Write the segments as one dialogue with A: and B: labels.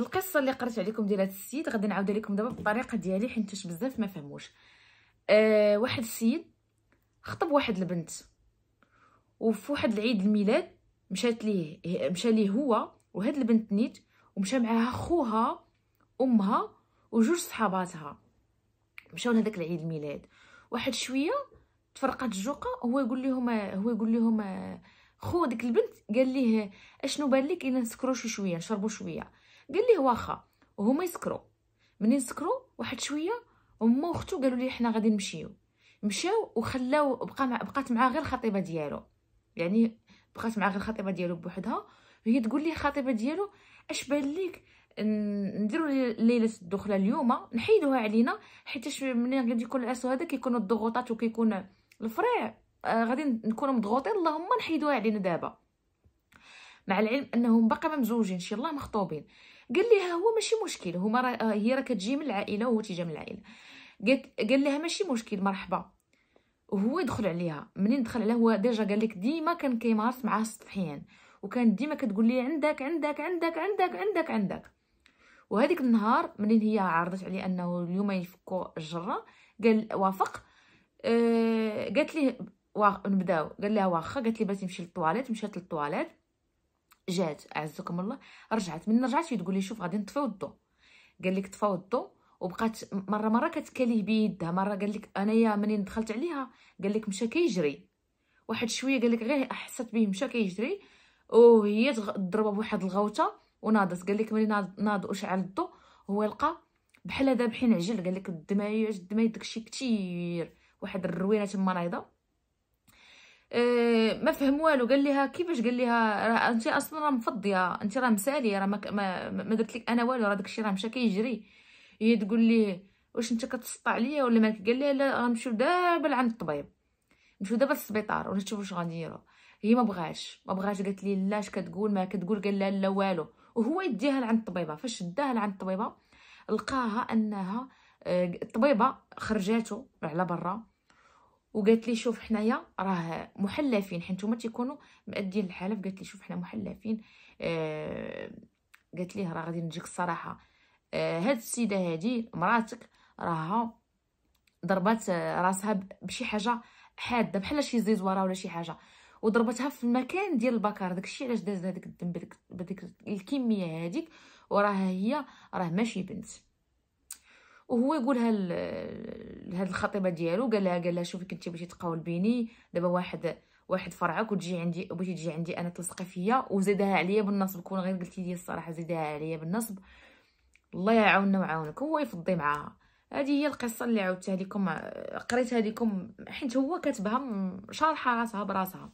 A: القصه اللي قرات عليكم ديال هذا السيد غادي نعاودها لكم دابا بالطريقه ديالي حيت بزاف ما فهموش أه واحد السيد خطب واحد البنت وفي واحد العيد الميلاد مشات ليه مشى ليه هو وهاد البنت نيت ومشى معاها خوها امها وجوج صحاباتها مشاو لهداك العيد الميلاد واحد شويه تفرقات الجوقه هو يقول لهم هو يقول لهم آه، خو ديك البنت قال ليه اشنو بان لك الا نسكروا شويه نشربوا شويه قال لي واخا وهما يسكروا منين سكروا واحد شويه هما واختو قالوا لي حنا غادي نمشيو مشاو وخلاو بقى مع بقات معاه غير الخطيبه ديالو يعني بقات مع غير الخطيبه ديالو بوحدها وهي تقول لي الخطيبه ديالو اش بان ليك نديروا ليله الدخله اليوم آه؟ نحيدوها علينا حيت منين غادي يكون العرس هذا كيكونوا الضغوطات وكيكون الفريع آه غادي نكونوا مضغوطين اللهم نحيدوها علينا دابا مع العلم انهم باقي ما مزوجين شي الله مخطوبين قال لها هو ماشي مشكل هما آه، هي راه كتجي من العائله وهو تيجي من العائله قال لها ماشي مشكل مرحبا وهو يدخل عليها منين دخل عليها هو ديجا قال لك ديما كان كيمارس معاها السطحيان وكان ديما كتقول لي عندك عندك عندك عندك عندك عندك وهذيك النهار منين هي عرضت عليه انه اليوم يفكوا الجره قال وافق آه، قالت لي نبداو قال لها واخا قالت لي بغيتي نمشي للطواليت مشات للطواليت جات اعزكم الله رجعت من رجعت تقول لي شوف غادي نطفيو الضو قال لك طفاو الضو وبقات مره مره كتكاليه بيدها مره قال لك انايا منين دخلت عليها قال لك مشى كيجري واحد شويه قال لك غير حسيت به مشى كيجري وهي ضربه بواحد الغوطه وناضت قال لك ملي ناض وشعل الضو هو لقى بحال دابحين عجل قال لك الدمايع الدمايع داكشي كثير واحد الروينه تما نايضه آه، ما فهم والو قال لها كيفاش قال لها راه انت اصلا راه مفضيه انت راه مساليه راه ما, ما, درت لك انا والو راه داكشي راه مشى كيجري هي تقول ليه واش انت كتسطع عليا ولا مالك قال لها لا غنمشيو دابا لعند الطبيب نمشيو دابا للسبيطار ونشوفوا واش غنديروا هي ما بغاش ما بغاش قالت لي لا اش كتقول ما كتقول قال لها لا والو وهو يديها لعند الطبيبه فاش داها لعند الطبيبه لقاها انها آه، الطبيبه خرجاتو على برا وقالت لي شوف حنايا راه محلفين حيت نتوما تيكونوا مأدين الحلف قالت لي شوف حنا محلفين آه قالت ليه راه غادي نجيك الصراحه آه، هاد السيده هادي مراتك راها ضربات آه، راسها بشي حاجه حاده بحال شي زيزوره ولا شي حاجه وضربتها في المكان ديال البكار داكشي علاش داز هذاك الدم بديك الكميه هذيك وراها هي راه ماشي بنت وهو يقولها لهاد الخطيبه ديالو قال لها قال لها شوفي كنتي بغيتي تقاولبيني دابا واحد واحد فرعك وتجي عندي بغيتي تجي عندي انا تلصقي فيا وزيدها عليا بالنصب كون غير قلتي لي الصراحه زيدها عليا بالنصب الله يعاوننا ويعاونك هو يفضي معاها هذه هي القصه اللي عاودتها لكم قريتها لكم حيت هو كاتبها شارحه راسها براسها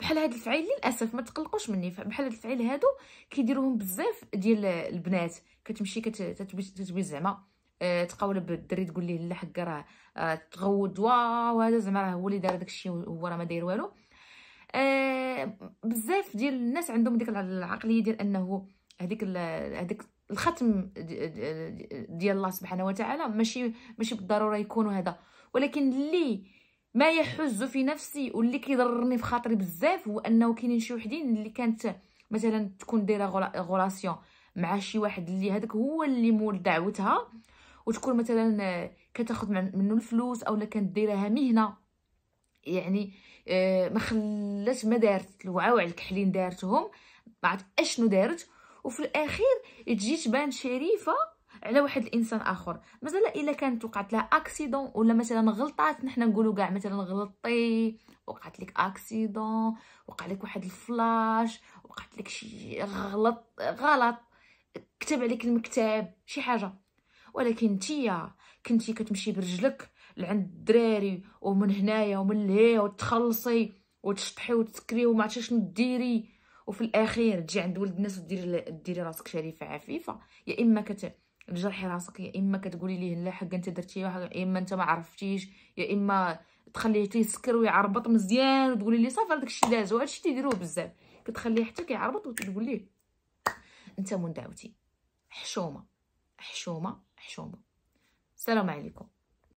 A: بحال هاد الفعيل للاسف ما تقلقوش مني بحال هاد الفعيل هادو كيديروهم بزاف ديال البنات كتمشي كتبي زعما أه تقاولب الدري تقول ليه لا حق راه آه، تغود واو هذا زعما راه هو اللي دار داكشي هو راه ما داير والو أه بزاف ديال الناس عندهم ديك العقليه ديال انه هذيك هذيك الختم ديال الله سبحانه وتعالى ماشي ماشي بالضروره يكون هذا ولكن اللي ما يحز في نفسي واللي كيضرني في خاطري بزاف هو انه كاينين شي وحدين اللي كانت مثلا تكون دايره غولاسيون مع شي واحد اللي هذاك هو اللي مول دعوتها وتكون مثلا كتاخذ منه الفلوس اولا كانت دايرها مهنه يعني آه، ما خلات ما دارت الوعاو على الكحلين دارتهم بعد اشنو دارت وفي الاخير تجي تبان شريفه على واحد الانسان اخر مثلا الا كانت وقعت لها اكسيدون ولا مثلا غلطات نحنا نقولوا كاع مثلا غلطتي وقعت لك اكسيدون وقع لك واحد الفلاش وقعت لك شي غلط غلط كتب عليك المكتب شي حاجه ولكن نتيا كنتي كتمشي برجلك لعند الدراري ومن هنايا ومن لهيا وتخلصي وتشطحي وتسكري وما عرفتش شنو ديري وفي الاخير تجي عند ولد الناس وديري راسك شريفه عفيفه يا اما كت جرحي راسك يا اما كتقولي ليه لا حق انت درتي يا اما انت ما عرفتيش يا اما تخليه تيسكر ويعربط مزيان وتقولي ليه صافي داك الشيء داز وهذا الشيء تيديروه بزاف كتخليه حتى كيعربط وتقول ليه انت من دعوتي حشومه حشومه حشومه السلام عليكم